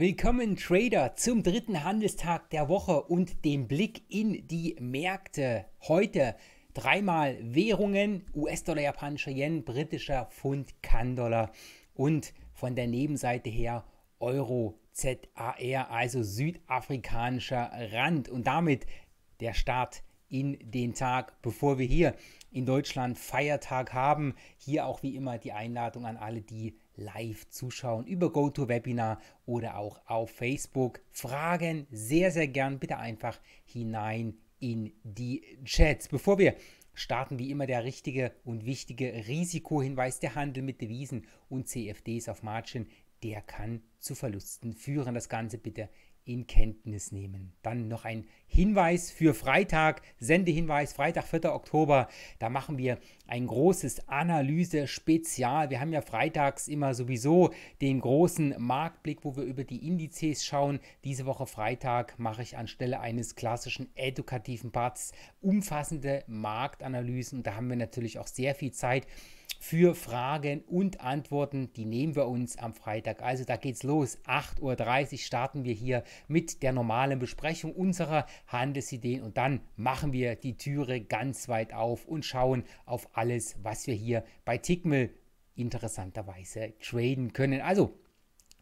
Willkommen Trader zum dritten Handelstag der Woche und dem Blick in die Märkte. Heute dreimal Währungen, US-Dollar, japanischer Yen, britischer Pfund, Kandollar und von der Nebenseite her Euro, ZAR, also südafrikanischer Rand und damit der Start in den Tag, bevor wir hier in Deutschland Feiertag haben. Hier auch wie immer die Einladung an alle, die live zuschauen über GoToWebinar oder auch auf Facebook. Fragen sehr, sehr gern bitte einfach hinein in die Chats. Bevor wir starten, wie immer der richtige und wichtige Risikohinweis, der Handel mit Devisen und CFDs auf Margin, der kann zu Verlusten führen. Das Ganze bitte in Kenntnis nehmen. Dann noch ein Hinweis für Freitag, Sendehinweis, Freitag, 4. Oktober. Da machen wir ein großes Analyse-Spezial. Wir haben ja freitags immer sowieso den großen Marktblick, wo wir über die Indizes schauen. Diese Woche Freitag mache ich anstelle eines klassischen edukativen Parts umfassende Marktanalysen. Und da haben wir natürlich auch sehr viel Zeit für Fragen und Antworten. Die nehmen wir uns am Freitag. Also da geht's los. 8.30 Uhr starten wir hier mit der normalen Besprechung unserer Handelsideen und dann machen wir die Türe ganz weit auf und schauen auf alles, was wir hier bei Tickmill interessanterweise traden können. Also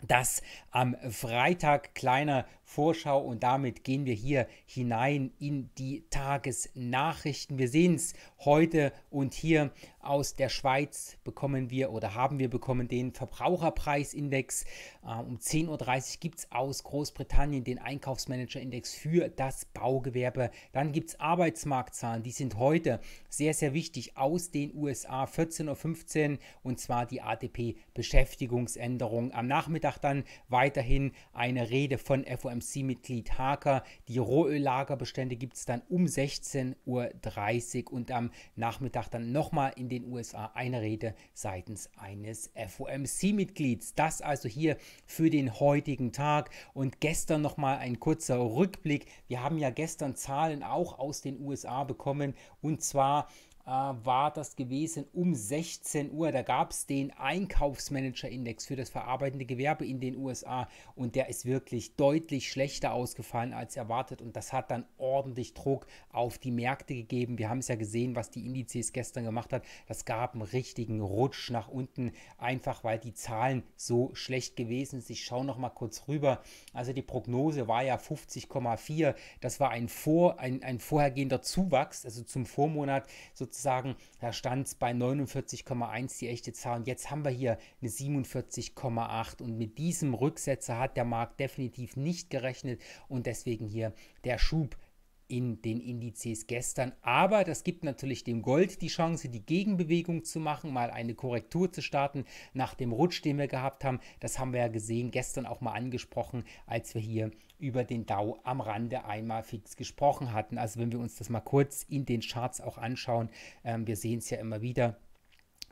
das am Freitag kleiner Vorschau und damit gehen wir hier hinein in die Tagesnachrichten. Wir sehen es heute und hier aus der Schweiz bekommen wir oder haben wir bekommen den Verbraucherpreisindex. Äh, um 10.30 Uhr gibt es aus Großbritannien den Einkaufsmanagerindex für das Baugewerbe. Dann gibt es Arbeitsmarktzahlen, die sind heute sehr, sehr wichtig aus den USA 14.15 Uhr und zwar die ATP-Beschäftigungsänderung. Am Nachmittag dann weiterhin eine Rede von FOM. AMC-Mitglied Haker. Die Rohöllagerbestände gibt es dann um 16.30 Uhr und am Nachmittag dann nochmal in den USA eine Rede seitens eines FOMC-Mitglieds. Das also hier für den heutigen Tag und gestern nochmal ein kurzer Rückblick. Wir haben ja gestern Zahlen auch aus den USA bekommen und zwar äh, war das gewesen um 16 Uhr. Da gab es den Einkaufsmanager-Index für das verarbeitende Gewerbe in den USA und der ist wirklich deutlich schlechter ausgefallen als erwartet und das hat dann ordentlich Druck auf die Märkte gegeben. Wir haben es ja gesehen, was die Indizes gestern gemacht hat. Das gab einen richtigen Rutsch nach unten, einfach weil die Zahlen so schlecht gewesen sind. Ich schaue noch mal kurz rüber. Also die Prognose war ja 50,4. Das war ein, Vor, ein, ein vorhergehender Zuwachs, also zum Vormonat sozusagen sozusagen, da stand es bei 49,1 die echte Zahl und jetzt haben wir hier eine 47,8 und mit diesem Rücksetzer hat der Markt definitiv nicht gerechnet und deswegen hier der Schub in den Indizes gestern. Aber das gibt natürlich dem Gold die Chance, die Gegenbewegung zu machen, mal eine Korrektur zu starten nach dem Rutsch, den wir gehabt haben. Das haben wir ja gesehen, gestern auch mal angesprochen, als wir hier über den Dow am Rande einmal fix gesprochen hatten. Also wenn wir uns das mal kurz in den Charts auch anschauen, ähm, wir sehen es ja immer wieder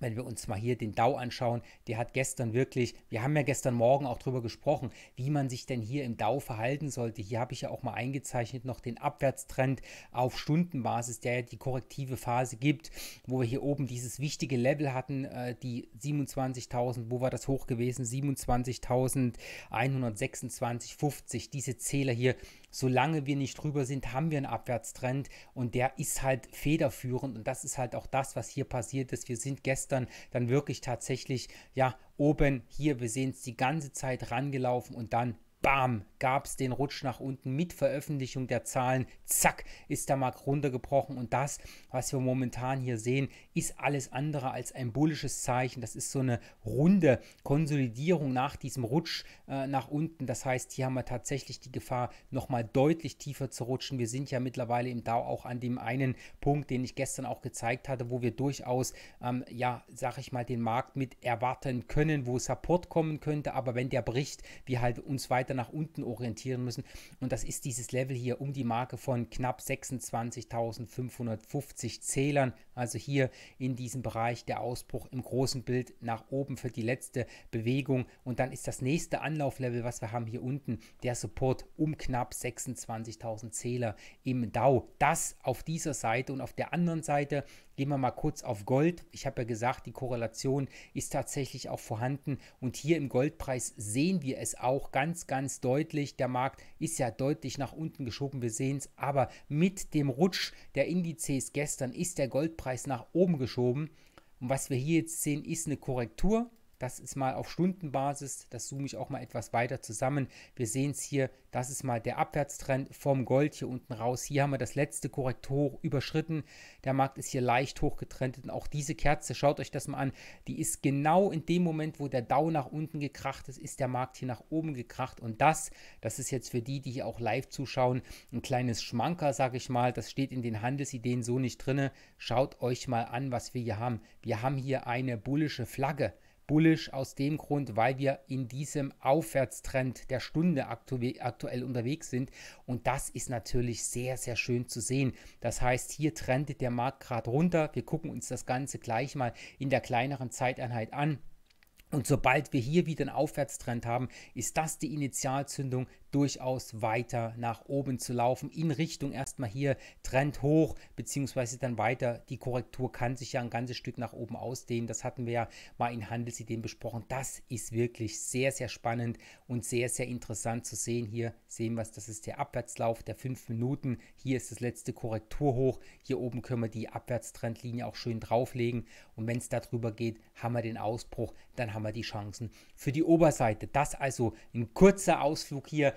wenn wir uns mal hier den Dow anschauen, der hat gestern wirklich, wir haben ja gestern Morgen auch drüber gesprochen, wie man sich denn hier im Dow verhalten sollte. Hier habe ich ja auch mal eingezeichnet noch den Abwärtstrend auf Stundenbasis, der ja die korrektive Phase gibt, wo wir hier oben dieses wichtige Level hatten, äh, die 27.000, wo war das hoch gewesen? 27.126,50. Diese Zähler hier solange wir nicht drüber sind, haben wir einen Abwärtstrend und der ist halt federführend und das ist halt auch das, was hier passiert ist. Wir sind gestern dann wirklich tatsächlich, ja, oben hier, wir sehen es die ganze Zeit rangelaufen und dann bam, gab es den Rutsch nach unten mit Veröffentlichung der Zahlen. Zack, ist der Markt runtergebrochen. Und das, was wir momentan hier sehen, ist alles andere als ein bullisches Zeichen. Das ist so eine runde Konsolidierung nach diesem Rutsch äh, nach unten. Das heißt, hier haben wir tatsächlich die Gefahr, nochmal deutlich tiefer zu rutschen. Wir sind ja mittlerweile im DAO auch an dem einen Punkt, den ich gestern auch gezeigt hatte, wo wir durchaus, ähm, ja, sag ich mal, den Markt mit erwarten können, wo Support kommen könnte. Aber wenn der bricht, wir halt uns weiter weiter nach unten orientieren müssen. Und das ist dieses Level hier um die Marke von knapp 26.550 Zählern also hier in diesem Bereich der Ausbruch im großen Bild nach oben für die letzte Bewegung. Und dann ist das nächste Anlauflevel, was wir haben hier unten, der Support um knapp 26.000 Zähler im DAO. Das auf dieser Seite und auf der anderen Seite gehen wir mal kurz auf Gold. Ich habe ja gesagt, die Korrelation ist tatsächlich auch vorhanden. Und hier im Goldpreis sehen wir es auch ganz, ganz deutlich. Der Markt ist ja deutlich nach unten geschoben. Wir sehen es. Aber mit dem Rutsch der Indizes gestern ist der Goldpreis Preis nach oben geschoben. Und was wir hier jetzt sehen, ist eine Korrektur. Das ist mal auf Stundenbasis. Das zoome ich auch mal etwas weiter zusammen. Wir sehen es hier. Das ist mal der Abwärtstrend vom Gold hier unten raus. Hier haben wir das letzte Korrektor überschritten. Der Markt ist hier leicht hochgetrendet. Und auch diese Kerze, schaut euch das mal an. Die ist genau in dem Moment, wo der Dow nach unten gekracht ist, ist der Markt hier nach oben gekracht. Und das, das ist jetzt für die, die hier auch live zuschauen, ein kleines Schmanker, sage ich mal. Das steht in den Handelsideen so nicht drin. Schaut euch mal an, was wir hier haben. Wir haben hier eine bullische Flagge bullisch aus dem Grund, weil wir in diesem Aufwärtstrend der Stunde aktu aktuell unterwegs sind. Und das ist natürlich sehr, sehr schön zu sehen. Das heißt, hier trendet der Markt gerade runter. Wir gucken uns das Ganze gleich mal in der kleineren Zeiteinheit an. Und sobald wir hier wieder einen Aufwärtstrend haben, ist das die Initialzündung durchaus weiter nach oben zu laufen, in Richtung erstmal hier Trend hoch, beziehungsweise dann weiter. Die Korrektur kann sich ja ein ganzes Stück nach oben ausdehnen. Das hatten wir ja mal in Handelsideen besprochen. Das ist wirklich sehr, sehr spannend und sehr, sehr interessant zu sehen. Hier sehen wir es, das ist der Abwärtslauf der fünf Minuten. Hier ist das letzte Korrekturhoch. Hier oben können wir die Abwärtstrendlinie auch schön drauflegen. Und wenn es darüber geht, haben wir den Ausbruch, dann haben wir die Chancen für die Oberseite. Das also ein kurzer Ausflug hier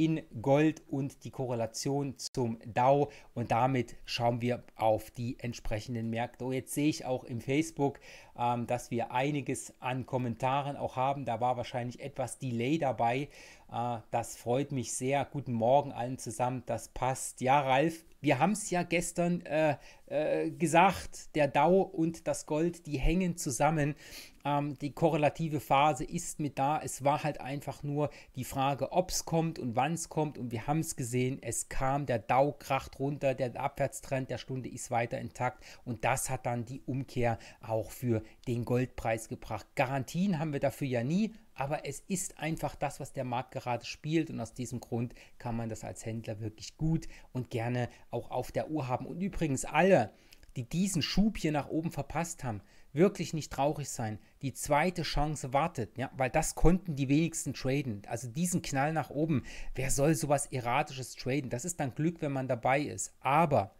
in Gold und die Korrelation zum DAO. Und damit schauen wir auf die entsprechenden Märkte. Oh, jetzt sehe ich auch im Facebook, ähm, dass wir einiges an Kommentaren auch haben. Da war wahrscheinlich etwas Delay dabei. Äh, das freut mich sehr. Guten Morgen allen zusammen. Das passt. Ja, Ralf, wir haben es ja gestern äh, äh, gesagt, der DAO und das Gold, die hängen zusammen. Ähm, die korrelative Phase ist mit da. Es war halt einfach nur die Frage, ob es kommt und wann Dominanz kommt und wir haben es gesehen, es kam, der Dow kracht runter, der Abwärtstrend der Stunde ist weiter intakt und das hat dann die Umkehr auch für den Goldpreis gebracht. Garantien haben wir dafür ja nie, aber es ist einfach das, was der Markt gerade spielt und aus diesem Grund kann man das als Händler wirklich gut und gerne auch auf der Uhr haben. Und übrigens alle, die diesen Schub hier nach oben verpasst haben, wirklich nicht traurig sein. Die zweite Chance wartet, ja, weil das konnten die wenigsten traden. Also diesen Knall nach oben. Wer soll sowas erratisches traden? Das ist dann Glück, wenn man dabei ist. Aber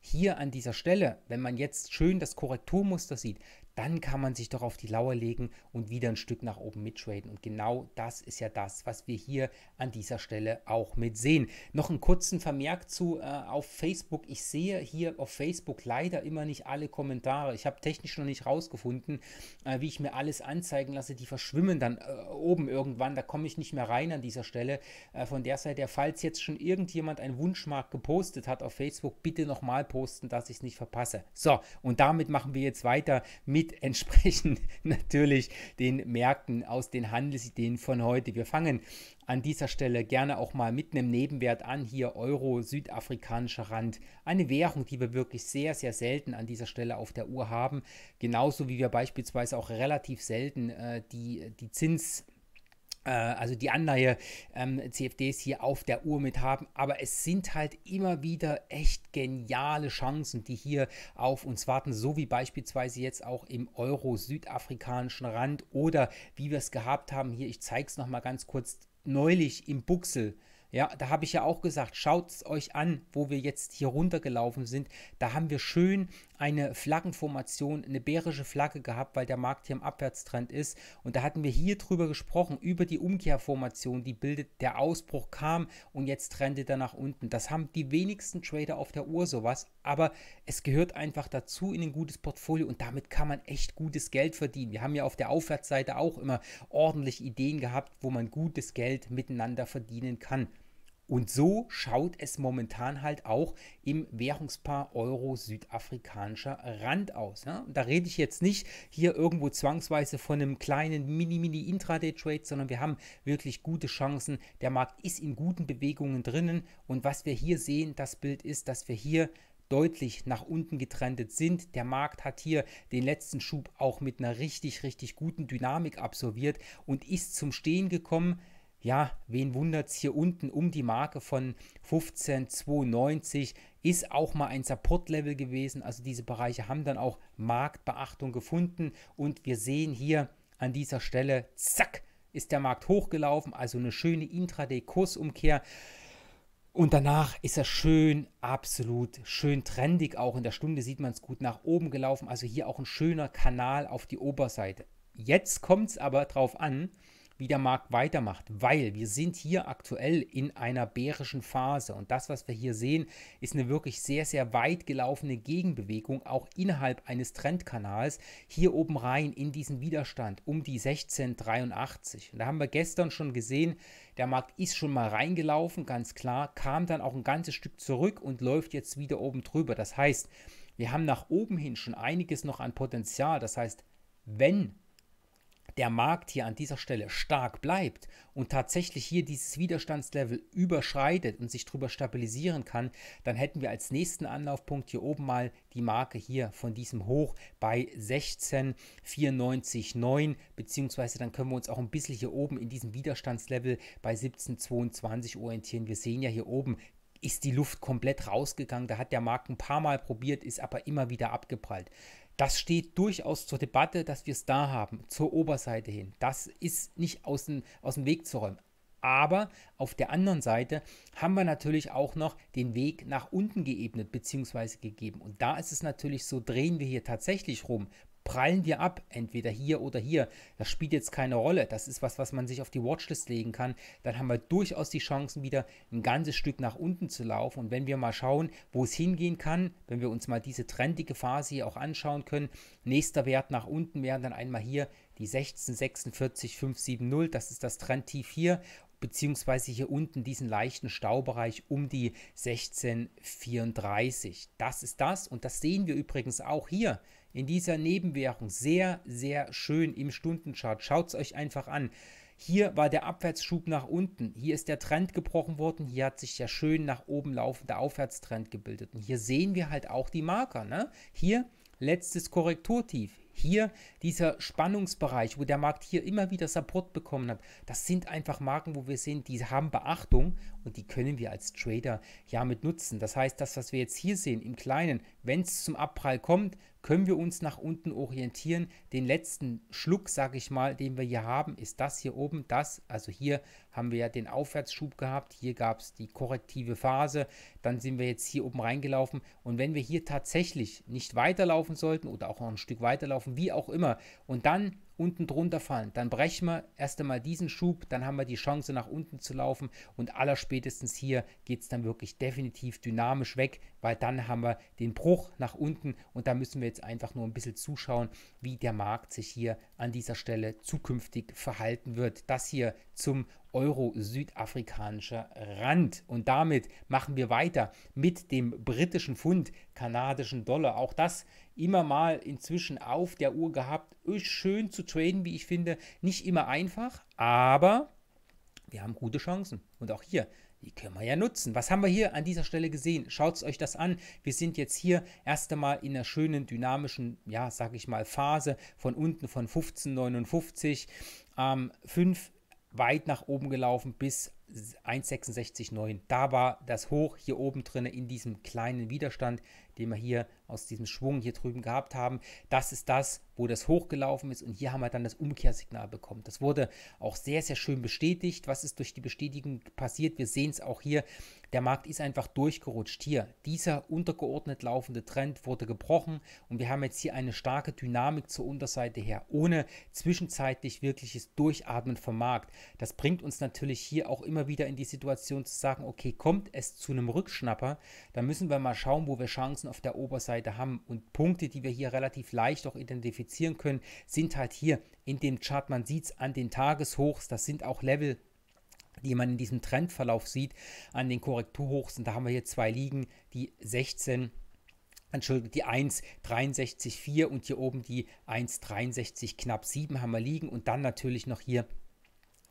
hier an dieser Stelle, wenn man jetzt schön das Korrekturmuster sieht, dann kann man sich doch auf die Lauer legen und wieder ein Stück nach oben mittraden. Und genau das ist ja das, was wir hier an dieser Stelle auch mit sehen. Noch einen kurzen Vermerk zu äh, auf Facebook. Ich sehe hier auf Facebook leider immer nicht alle Kommentare. Ich habe technisch noch nicht rausgefunden, äh, wie ich mir alles anzeigen lasse. Die verschwimmen dann äh, oben irgendwann. Da komme ich nicht mehr rein an dieser Stelle. Äh, von der Seite der Falls jetzt schon irgendjemand einen Wunschmarkt gepostet hat auf Facebook, bitte nochmal posten, dass ich es nicht verpasse. So, und damit machen wir jetzt weiter mit Profit entsprechen natürlich den Märkten aus den Handelsideen von heute. Wir fangen an dieser Stelle gerne auch mal mit einem Nebenwert an, hier Euro, südafrikanischer Rand. Eine Währung, die wir wirklich sehr, sehr selten an dieser Stelle auf der Uhr haben. Genauso wie wir beispielsweise auch relativ selten äh, die, die Zins- äh, also die Anleihe ähm, CFDs hier auf der Uhr mit haben, aber es sind halt immer wieder echt geniale Chancen, die hier auf uns warten, so wie beispielsweise jetzt auch im Euro-Südafrikanischen Rand oder wie wir es gehabt haben hier, ich zeige es nochmal ganz kurz, neulich im Buchsel ja, da habe ich ja auch gesagt, schaut es euch an, wo wir jetzt hier runtergelaufen sind. Da haben wir schön eine Flaggenformation, eine bärische Flagge gehabt, weil der Markt hier im Abwärtstrend ist. Und da hatten wir hier drüber gesprochen, über die Umkehrformation, die bildet, der Ausbruch kam und jetzt trendet er nach unten. Das haben die wenigsten Trader auf der Uhr sowas, aber es gehört einfach dazu in ein gutes Portfolio und damit kann man echt gutes Geld verdienen. Wir haben ja auf der Aufwärtsseite auch immer ordentlich Ideen gehabt, wo man gutes Geld miteinander verdienen kann. Und so schaut es momentan halt auch im Währungspaar Euro-Südafrikanischer Rand aus. Ne? da rede ich jetzt nicht hier irgendwo zwangsweise von einem kleinen Mini-Mini-Intraday-Trade, sondern wir haben wirklich gute Chancen. Der Markt ist in guten Bewegungen drinnen. Und was wir hier sehen, das Bild ist, dass wir hier deutlich nach unten getrendet sind. Der Markt hat hier den letzten Schub auch mit einer richtig, richtig guten Dynamik absolviert und ist zum Stehen gekommen. Ja, wen wundert es hier unten um die Marke von 15,92 ist auch mal ein Support-Level gewesen. Also diese Bereiche haben dann auch Marktbeachtung gefunden und wir sehen hier an dieser Stelle, zack, ist der Markt hochgelaufen, also eine schöne Intraday-Kursumkehr. Und danach ist er schön, absolut schön trendig. Auch in der Stunde sieht man es gut nach oben gelaufen. Also hier auch ein schöner Kanal auf die Oberseite. Jetzt kommt es aber drauf an, wie der Markt weitermacht, weil wir sind hier aktuell in einer bärischen Phase und das, was wir hier sehen, ist eine wirklich sehr, sehr weit gelaufene Gegenbewegung, auch innerhalb eines Trendkanals, hier oben rein in diesen Widerstand um die 1683. Und da haben wir gestern schon gesehen, der Markt ist schon mal reingelaufen, ganz klar, kam dann auch ein ganzes Stück zurück und läuft jetzt wieder oben drüber. Das heißt, wir haben nach oben hin schon einiges noch an Potenzial. Das heißt, wenn der Markt hier an dieser Stelle stark bleibt und tatsächlich hier dieses Widerstandslevel überschreitet und sich drüber stabilisieren kann, dann hätten wir als nächsten Anlaufpunkt hier oben mal die Marke hier von diesem Hoch bei 16,94,9 beziehungsweise dann können wir uns auch ein bisschen hier oben in diesem Widerstandslevel bei 17,22 orientieren. Wir sehen ja hier oben ist die Luft komplett rausgegangen. Da hat der Markt ein paar Mal probiert, ist aber immer wieder abgeprallt. Das steht durchaus zur Debatte, dass wir es da haben, zur Oberseite hin. Das ist nicht aus dem, aus dem Weg zu räumen. Aber auf der anderen Seite haben wir natürlich auch noch den Weg nach unten geebnet bzw. gegeben. Und da ist es natürlich so, drehen wir hier tatsächlich rum prallen dir ab, entweder hier oder hier. Das spielt jetzt keine Rolle. Das ist was, was man sich auf die Watchlist legen kann. Dann haben wir durchaus die Chancen, wieder ein ganzes Stück nach unten zu laufen. Und wenn wir mal schauen, wo es hingehen kann, wenn wir uns mal diese trendige Phase hier auch anschauen können, nächster Wert nach unten wären dann einmal hier die 1646,570. Das ist das Trendtief hier beziehungsweise hier unten diesen leichten Staubereich um die 1634. Das ist das und das sehen wir übrigens auch hier in dieser Nebenwährung sehr, sehr schön im Stundenchart. Schaut es euch einfach an. Hier war der Abwärtsschub nach unten. Hier ist der Trend gebrochen worden. Hier hat sich der schön nach oben laufende Aufwärtstrend gebildet. Und hier sehen wir halt auch die Marker. Ne? Hier letztes Korrekturtief. Hier dieser Spannungsbereich, wo der Markt hier immer wieder Support bekommen hat. Das sind einfach Marken, wo wir sehen, die haben Beachtung und die können wir als Trader ja mit nutzen. Das heißt, das, was wir jetzt hier sehen im Kleinen, wenn es zum Abprall kommt, können wir uns nach unten orientieren. Den letzten Schluck, sage ich mal, den wir hier haben, ist das hier oben. Das, also hier haben wir ja den Aufwärtsschub gehabt. Hier gab es die korrektive Phase. Dann sind wir jetzt hier oben reingelaufen. Und wenn wir hier tatsächlich nicht weiterlaufen sollten oder auch noch ein Stück weiterlaufen, wie auch immer, und dann unten drunter fallen, dann brechen wir erst einmal diesen Schub, dann haben wir die Chance nach unten zu laufen und allerspätestens hier geht es dann wirklich definitiv dynamisch weg, weil dann haben wir den Bruch nach unten und da müssen wir jetzt einfach nur ein bisschen zuschauen, wie der Markt sich hier an dieser Stelle zukünftig verhalten wird. Das hier zum Euro-Südafrikanischer Rand. Und damit machen wir weiter mit dem britischen Pfund, kanadischen Dollar. Auch das immer mal inzwischen auf der Uhr gehabt. Ist schön zu traden, wie ich finde. Nicht immer einfach, aber wir haben gute Chancen. Und auch hier, die können wir ja nutzen. Was haben wir hier an dieser Stelle gesehen? Schaut euch das an. Wir sind jetzt hier erst einmal in einer schönen dynamischen, ja, sag ich mal, Phase von unten von 15,59, ähm, 5 weit nach oben gelaufen bis 1,66,9. Da war das Hoch hier oben drin in diesem kleinen Widerstand, den wir hier aus diesem Schwung hier drüben gehabt haben. Das ist das, wo das Hoch gelaufen ist und hier haben wir dann das Umkehrsignal bekommen. Das wurde auch sehr, sehr schön bestätigt. Was ist durch die Bestätigung passiert? Wir sehen es auch hier. Der Markt ist einfach durchgerutscht. Hier, dieser untergeordnet laufende Trend wurde gebrochen und wir haben jetzt hier eine starke Dynamik zur Unterseite her, ohne zwischenzeitlich wirkliches Durchatmen vom Markt. Das bringt uns natürlich hier auch immer immer wieder in die Situation zu sagen, okay, kommt es zu einem Rückschnapper, dann müssen wir mal schauen, wo wir Chancen auf der Oberseite haben. Und Punkte, die wir hier relativ leicht auch identifizieren können, sind halt hier in dem Chart, man sieht es an den Tageshochs, das sind auch Level, die man in diesem Trendverlauf sieht, an den Korrekturhochs. Und da haben wir hier zwei Liegen, die 16. Entschuldigung, die 1,63,4 und hier oben die 1,63 knapp 7 haben wir liegen und dann natürlich noch hier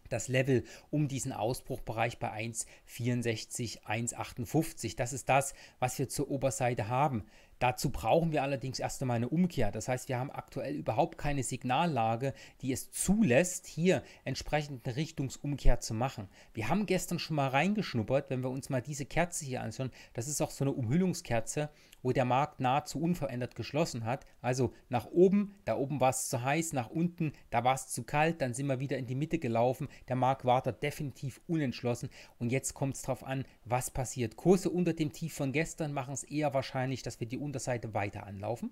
das Level um diesen Ausbruchbereich bei 1,64, 1,58. Das ist das, was wir zur Oberseite haben. Dazu brauchen wir allerdings erst einmal eine Umkehr. Das heißt, wir haben aktuell überhaupt keine Signallage, die es zulässt, hier entsprechend eine Richtungsumkehr zu machen. Wir haben gestern schon mal reingeschnuppert, wenn wir uns mal diese Kerze hier anschauen. Das ist auch so eine Umhüllungskerze, wo der Markt nahezu unverändert geschlossen hat. Also nach oben, da oben war es zu heiß, nach unten, da war es zu kalt, dann sind wir wieder in die Mitte gelaufen. Der Markt war da definitiv unentschlossen. Und jetzt kommt es darauf an, was passiert. Kurse unter dem Tief von gestern machen es eher wahrscheinlich, dass wir die Unterseite weiter anlaufen.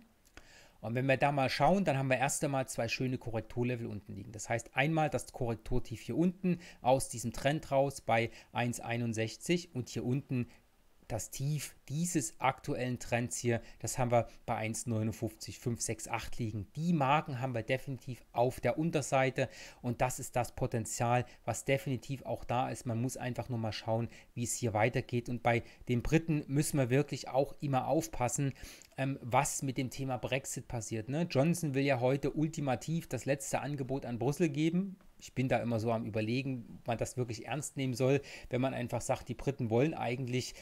Und wenn wir da mal schauen, dann haben wir erst einmal zwei schöne Korrekturlevel unten liegen. Das heißt einmal das Korrekturtief hier unten aus diesem Trend raus bei 1,61 und hier unten das Tief dieses aktuellen Trends hier, das haben wir bei 1,59,568 liegen. Die Marken haben wir definitiv auf der Unterseite und das ist das Potenzial, was definitiv auch da ist. Man muss einfach nur mal schauen, wie es hier weitergeht. Und bei den Briten müssen wir wirklich auch immer aufpassen, ähm, was mit dem Thema Brexit passiert. Ne? Johnson will ja heute ultimativ das letzte Angebot an Brüssel geben ich bin da immer so am Überlegen, ob man das wirklich ernst nehmen soll, wenn man einfach sagt, die Briten wollen eigentlich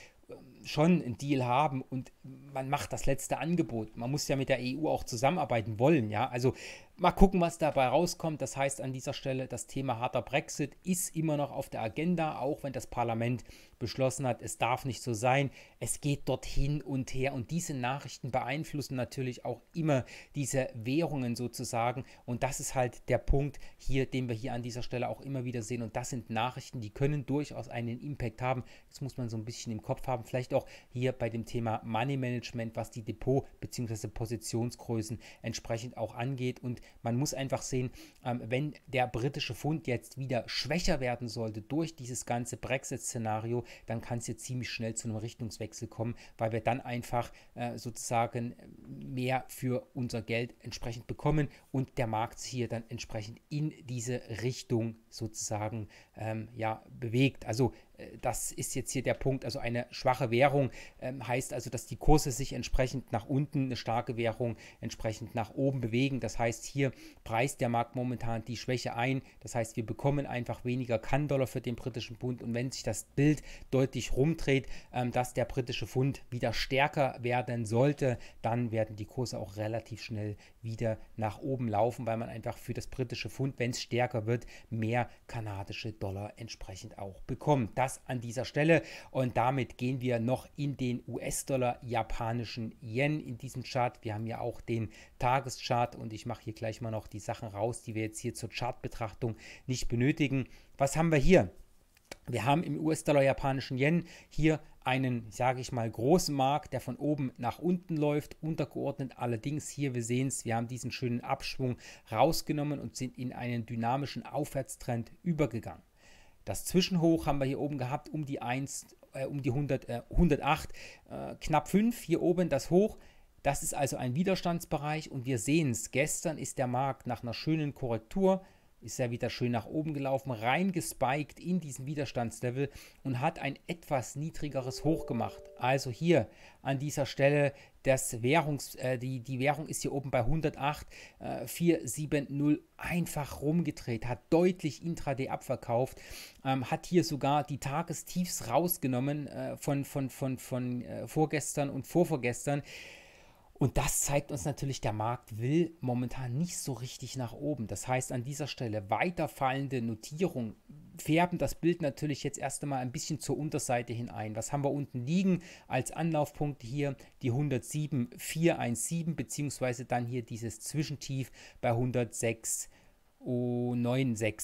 schon einen Deal haben und man macht das letzte Angebot. Man muss ja mit der EU auch zusammenarbeiten wollen, ja. Also Mal gucken, was dabei rauskommt. Das heißt an dieser Stelle, das Thema harter Brexit ist immer noch auf der Agenda, auch wenn das Parlament beschlossen hat, es darf nicht so sein. Es geht dort hin und her und diese Nachrichten beeinflussen natürlich auch immer diese Währungen sozusagen. Und das ist halt der Punkt hier, den wir hier an dieser Stelle auch immer wieder sehen. Und das sind Nachrichten, die können durchaus einen Impact haben. Das muss man so ein bisschen im Kopf haben. Vielleicht auch hier bei dem Thema Money Management, was die Depot- bzw. Positionsgrößen entsprechend auch angeht. Und man muss einfach sehen, ähm, wenn der britische Pfund jetzt wieder schwächer werden sollte durch dieses ganze Brexit-Szenario, dann kann es jetzt ziemlich schnell zu einem Richtungswechsel kommen, weil wir dann einfach äh, sozusagen mehr für unser Geld entsprechend bekommen und der Markt hier dann entsprechend in diese Richtung sozusagen ähm, ja, bewegt. Also das ist jetzt hier der Punkt. Also eine schwache Währung ähm, heißt also, dass die Kurse sich entsprechend nach unten, eine starke Währung entsprechend nach oben bewegen. Das heißt, hier preist der Markt momentan die Schwäche ein. Das heißt, wir bekommen einfach weniger Kann-Dollar für den britischen Bund. Und wenn sich das Bild deutlich rumdreht, ähm, dass der britische Pfund wieder stärker werden sollte, dann werden die Kurse auch relativ schnell wieder nach oben laufen, weil man einfach für das britische Pfund, wenn es stärker wird, mehr kanadische Dollar entsprechend auch bekommt. Das das an dieser Stelle. Und damit gehen wir noch in den US-Dollar, japanischen Yen in diesem Chart. Wir haben ja auch den Tageschart und ich mache hier gleich mal noch die Sachen raus, die wir jetzt hier zur Chartbetrachtung nicht benötigen. Was haben wir hier? Wir haben im US-Dollar japanischen Yen hier einen, sage ich mal, großen Markt, der von oben nach unten läuft, untergeordnet. Allerdings hier, wir sehen es, wir haben diesen schönen Abschwung rausgenommen und sind in einen dynamischen Aufwärtstrend übergegangen. Das Zwischenhoch haben wir hier oben gehabt, um die 1, äh, um die 100, äh, 108, äh, knapp 5 hier oben das Hoch. Das ist also ein Widerstandsbereich und wir sehen es. Gestern ist der Markt nach einer schönen Korrektur ist er wieder schön nach oben gelaufen, reingespiked in diesen Widerstandslevel und hat ein etwas niedrigeres Hoch gemacht. Also hier an dieser Stelle das Währungs, äh, die, die Währung ist hier oben bei 108, äh, 470 einfach rumgedreht, hat deutlich Intraday abverkauft, ähm, hat hier sogar die Tagestiefs rausgenommen äh, von, von, von, von äh, vorgestern und vorvorgestern. Und das zeigt uns natürlich, der Markt will momentan nicht so richtig nach oben. Das heißt, an dieser Stelle weiterfallende Notierung färben das Bild natürlich jetzt erst einmal ein bisschen zur Unterseite hinein. Was haben wir unten liegen als Anlaufpunkt hier? Die 107,417 beziehungsweise dann hier dieses Zwischentief bei 106.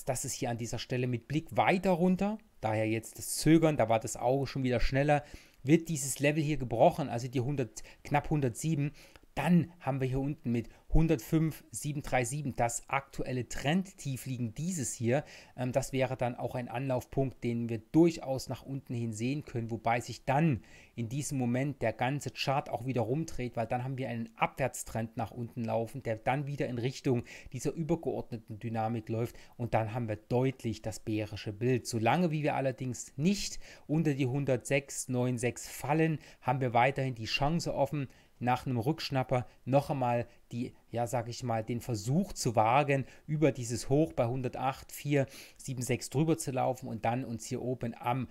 das ist hier an dieser Stelle mit Blick weiter runter, daher jetzt das Zögern, da war das Auge schon wieder schneller wird dieses Level hier gebrochen, also die 100, knapp 107, dann haben wir hier unten mit 105,737 das aktuelle Trendtief liegen, dieses hier. Ähm, das wäre dann auch ein Anlaufpunkt, den wir durchaus nach unten hin sehen können, wobei sich dann in diesem Moment der ganze Chart auch wieder rumdreht, weil dann haben wir einen Abwärtstrend nach unten laufen, der dann wieder in Richtung dieser übergeordneten Dynamik läuft und dann haben wir deutlich das bärische Bild. Solange wie wir allerdings nicht unter die 106,96 fallen, haben wir weiterhin die Chance offen, nach einem Rückschnapper noch einmal die, ja, sag ich mal, den Versuch zu wagen, über dieses Hoch bei 108, 4, 7, 6 drüber zu laufen und dann uns hier oben am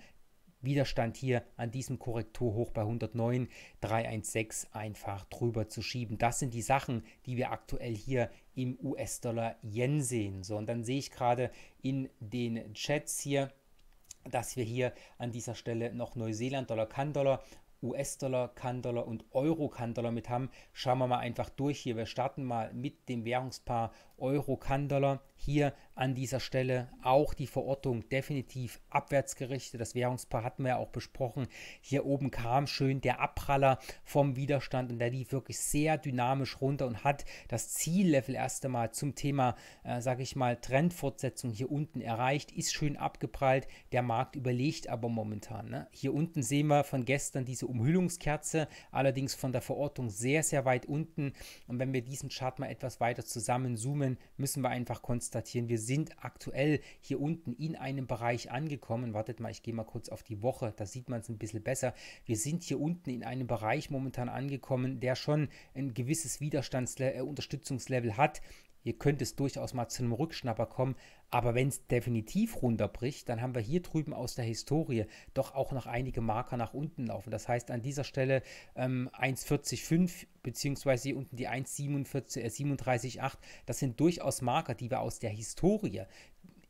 Widerstand hier an diesem Korrekturhoch bei 109, 316 einfach drüber zu schieben. Das sind die Sachen, die wir aktuell hier im US-Dollar-Yen sehen. So, und dann sehe ich gerade in den Chats hier, dass wir hier an dieser Stelle noch Neuseeland-Dollar, Kann-Dollar US-Dollar, Kan-Dollar und Euro-Kan-Dollar mit haben. Schauen wir mal einfach durch hier. Wir starten mal mit dem Währungspaar Euro, kann Hier an dieser Stelle auch die Verortung definitiv abwärts gerichtet. Das Währungspaar hatten wir ja auch besprochen. Hier oben kam schön der Abpraller vom Widerstand und der lief wirklich sehr dynamisch runter und hat das Ziellevel erst einmal zum Thema, äh, sage ich mal, Trendfortsetzung hier unten erreicht. Ist schön abgeprallt. Der Markt überlegt aber momentan. Ne? Hier unten sehen wir von gestern diese Umhüllungskerze, allerdings von der Verortung sehr, sehr weit unten. Und wenn wir diesen Chart mal etwas weiter zusammenzoomen, Rahmen müssen wir einfach konstatieren, wir sind aktuell hier unten in einem Bereich angekommen. Wartet mal, ich gehe mal kurz auf die Woche, da sieht man es ein bisschen besser. Wir sind hier unten in einem Bereich momentan angekommen, der schon ein gewisses Widerstands- äh, Unterstützungslevel hat ihr könnt es durchaus mal zu einem Rückschnapper kommen. Aber wenn es definitiv runterbricht, dann haben wir hier drüben aus der Historie doch auch noch einige Marker nach unten laufen. Das heißt an dieser Stelle ähm, 1,405 bzw. hier unten die 1,37,8. Äh, das sind durchaus Marker, die wir aus der Historie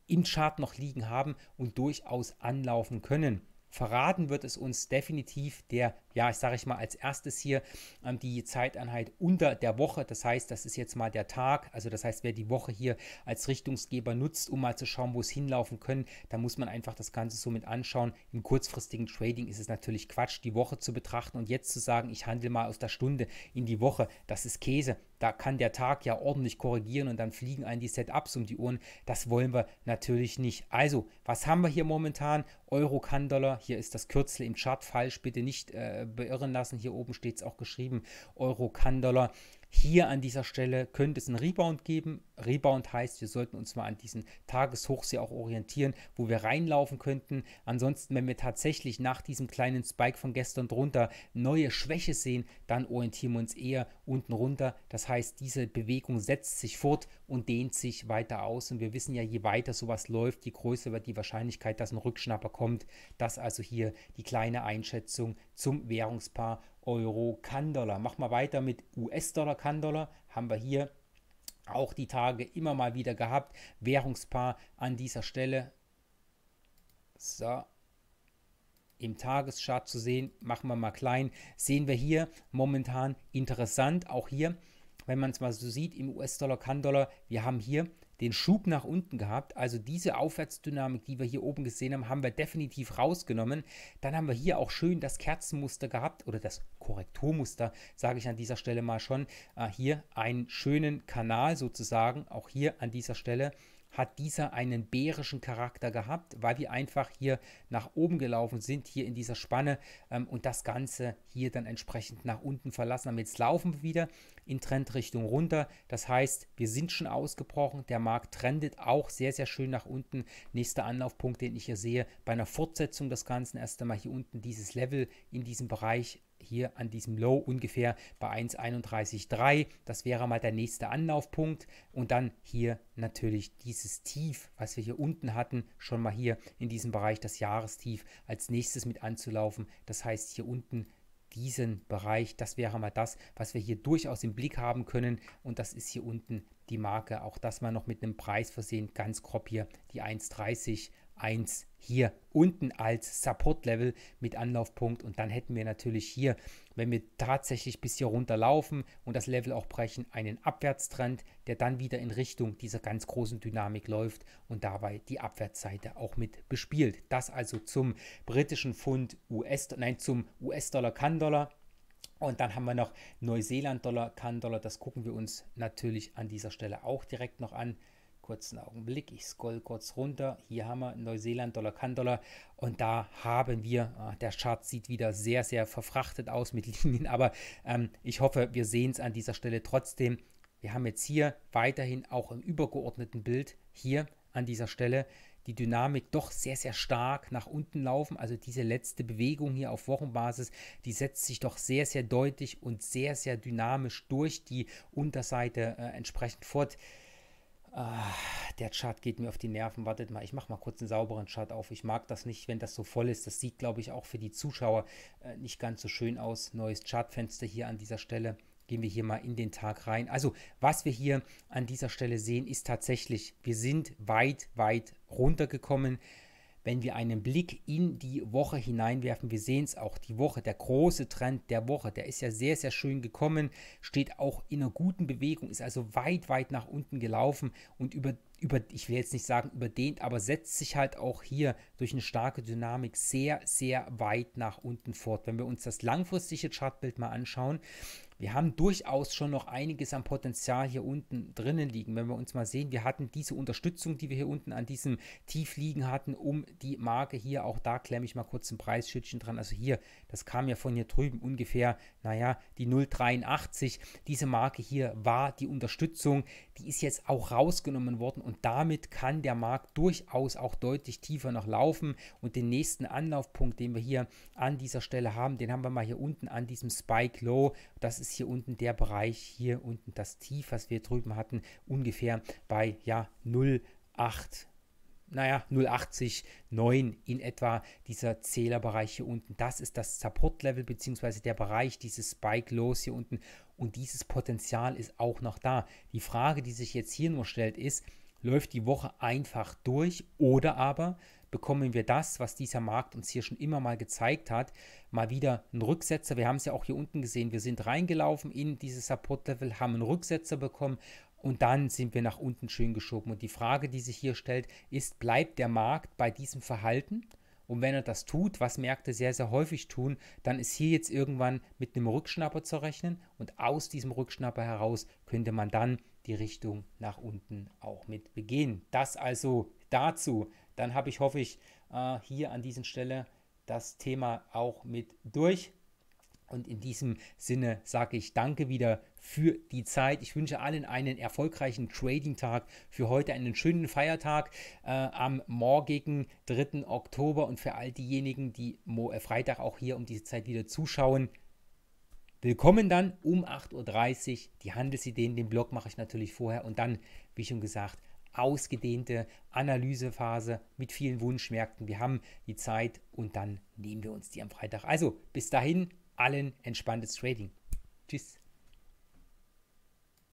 im Chart noch liegen haben und durchaus anlaufen können. Verraten wird es uns definitiv der, ja, ich sage ich mal als erstes hier, ähm, die Zeiteinheit unter der Woche. Das heißt, das ist jetzt mal der Tag. Also das heißt, wer die Woche hier als Richtungsgeber nutzt, um mal zu schauen, wo es hinlaufen können, da muss man einfach das Ganze so mit anschauen. Im kurzfristigen Trading ist es natürlich Quatsch, die Woche zu betrachten und jetzt zu sagen, ich handle mal aus der Stunde in die Woche. Das ist Käse. Da kann der Tag ja ordentlich korrigieren und dann fliegen einen die Setups um die Ohren. Das wollen wir natürlich nicht. Also, was haben wir hier momentan? Euro kann Hier ist das Kürzel im Chart falsch. Bitte nicht äh, beirren lassen. Hier oben steht es auch geschrieben. Euro kann Dollar hier an dieser Stelle könnte es einen Rebound geben. Rebound heißt, wir sollten uns mal an diesen Tageshochs hier auch orientieren, wo wir reinlaufen könnten. Ansonsten, wenn wir tatsächlich nach diesem kleinen Spike von gestern drunter neue Schwäche sehen, dann orientieren wir uns eher unten runter. Das heißt, diese Bewegung setzt sich fort und dehnt sich weiter aus. Und wir wissen ja, je weiter sowas läuft, je größer wird die Wahrscheinlichkeit, dass ein Rückschnapper kommt. Das also hier die kleine Einschätzung zum Währungspaar Euro Kann-Dollar. Mach mal weiter mit US-Dollar kann Haben wir hier auch die Tage immer mal wieder gehabt. Währungspaar an dieser Stelle. So, im Tageschart zu sehen, machen wir mal klein, sehen wir hier momentan interessant, auch hier, wenn man es mal so sieht, im US-Dollar, kann wir haben hier den Schub nach unten gehabt. Also diese Aufwärtsdynamik, die wir hier oben gesehen haben, haben wir definitiv rausgenommen. Dann haben wir hier auch schön das Kerzenmuster gehabt oder das Korrekturmuster, sage ich an dieser Stelle mal schon. Äh, hier einen schönen Kanal sozusagen, auch hier an dieser Stelle hat dieser einen bärischen Charakter gehabt, weil wir einfach hier nach oben gelaufen sind, hier in dieser Spanne ähm, und das Ganze hier dann entsprechend nach unten verlassen haben. Jetzt laufen wir wieder in Trendrichtung runter. Das heißt, wir sind schon ausgebrochen. Der Markt trendet auch sehr, sehr schön nach unten. Nächster Anlaufpunkt, den ich hier sehe, bei einer Fortsetzung des Ganzen erst einmal hier unten dieses Level in diesem Bereich hier an diesem Low ungefähr bei 1,31,3. Das wäre mal der nächste Anlaufpunkt. Und dann hier natürlich dieses Tief, was wir hier unten hatten, schon mal hier in diesem Bereich das Jahrestief als nächstes mit anzulaufen. Das heißt hier unten diesen Bereich, das wäre mal das, was wir hier durchaus im Blick haben können. Und das ist hier unten die Marke. Auch das mal noch mit einem Preis versehen, ganz grob hier die 1,30 1 hier unten als Support-Level mit Anlaufpunkt. Und dann hätten wir natürlich hier, wenn wir tatsächlich bis hier runter laufen und das Level auch brechen, einen Abwärtstrend, der dann wieder in Richtung dieser ganz großen Dynamik läuft und dabei die Abwärtsseite auch mit bespielt. Das also zum britischen Pfund US, nein, zum US-Dollar, Kann-Dollar. Und dann haben wir noch Neuseeland-Dollar, Kann-Dollar. Das gucken wir uns natürlich an dieser Stelle auch direkt noch an kurzen Augenblick. Ich scroll kurz runter. Hier haben wir Neuseeland, Dollar, Kan-Dollar. Und da haben wir, äh, der Chart sieht wieder sehr, sehr verfrachtet aus mit Linien, aber ähm, ich hoffe, wir sehen es an dieser Stelle trotzdem. Wir haben jetzt hier weiterhin auch im übergeordneten Bild hier an dieser Stelle die Dynamik doch sehr, sehr stark nach unten laufen. Also diese letzte Bewegung hier auf Wochenbasis, die setzt sich doch sehr, sehr deutlich und sehr, sehr dynamisch durch die Unterseite äh, entsprechend fort. Ah, der Chart geht mir auf die Nerven. Wartet mal, ich mache mal kurz einen sauberen Chart auf. Ich mag das nicht, wenn das so voll ist. Das sieht, glaube ich, auch für die Zuschauer äh, nicht ganz so schön aus. Neues Chartfenster hier an dieser Stelle. Gehen wir hier mal in den Tag rein. Also, was wir hier an dieser Stelle sehen, ist tatsächlich, wir sind weit, weit runtergekommen wenn wir einen Blick in die Woche hineinwerfen. Wir sehen es auch, die Woche, der große Trend der Woche, der ist ja sehr, sehr schön gekommen, steht auch in einer guten Bewegung, ist also weit, weit nach unten gelaufen und über über, ich will jetzt nicht sagen überdehnt, aber setzt sich halt auch hier durch eine starke Dynamik sehr, sehr weit nach unten fort. Wenn wir uns das langfristige Chartbild mal anschauen, wir haben durchaus schon noch einiges an Potenzial hier unten drinnen liegen. Wenn wir uns mal sehen, wir hatten diese Unterstützung, die wir hier unten an diesem Tief liegen hatten, um die Marke hier, auch da klemme ich mal kurz ein Preisschildchen dran. Also hier, das kam ja von hier drüben ungefähr, naja, die 0,83. Diese Marke hier war die Unterstützung die ist jetzt auch rausgenommen worden und damit kann der Markt durchaus auch deutlich tiefer noch laufen und den nächsten Anlaufpunkt, den wir hier an dieser Stelle haben, den haben wir mal hier unten an diesem Spike Low, das ist hier unten der Bereich, hier unten das Tief, was wir drüben hatten, ungefähr bei ja 0,8 naja, 080, in etwa dieser Zählerbereich hier unten. Das ist das Support-Level, beziehungsweise der Bereich dieses spike lows hier unten. Und dieses Potenzial ist auch noch da. Die Frage, die sich jetzt hier nur stellt, ist, läuft die Woche einfach durch oder aber bekommen wir das, was dieser Markt uns hier schon immer mal gezeigt hat, mal wieder einen Rücksetzer. Wir haben es ja auch hier unten gesehen, wir sind reingelaufen in dieses Support-Level, haben einen Rücksetzer bekommen und dann sind wir nach unten schön geschoben. Und die Frage, die sich hier stellt, ist, bleibt der Markt bei diesem Verhalten und wenn er das tut, was Märkte sehr, sehr häufig tun, dann ist hier jetzt irgendwann mit einem Rückschnapper zu rechnen und aus diesem Rückschnapper heraus könnte man dann die Richtung nach unten auch mit begehen. Das also dazu. Dann habe ich, hoffe ich, äh, hier an dieser Stelle das Thema auch mit durch. Und in diesem Sinne sage ich danke wieder für die Zeit. Ich wünsche allen einen erfolgreichen Trading-Tag, für heute einen schönen Feiertag äh, am morgigen 3. Oktober und für all diejenigen, die Mo äh, Freitag auch hier um diese Zeit wieder zuschauen. Willkommen dann um 8.30 Uhr. Die Handelsideen, den Blog mache ich natürlich vorher und dann, wie schon gesagt, ausgedehnte Analysephase mit vielen Wunschmärkten. Wir haben die Zeit und dann nehmen wir uns die am Freitag. Also bis dahin, allen entspanntes Trading. Tschüss.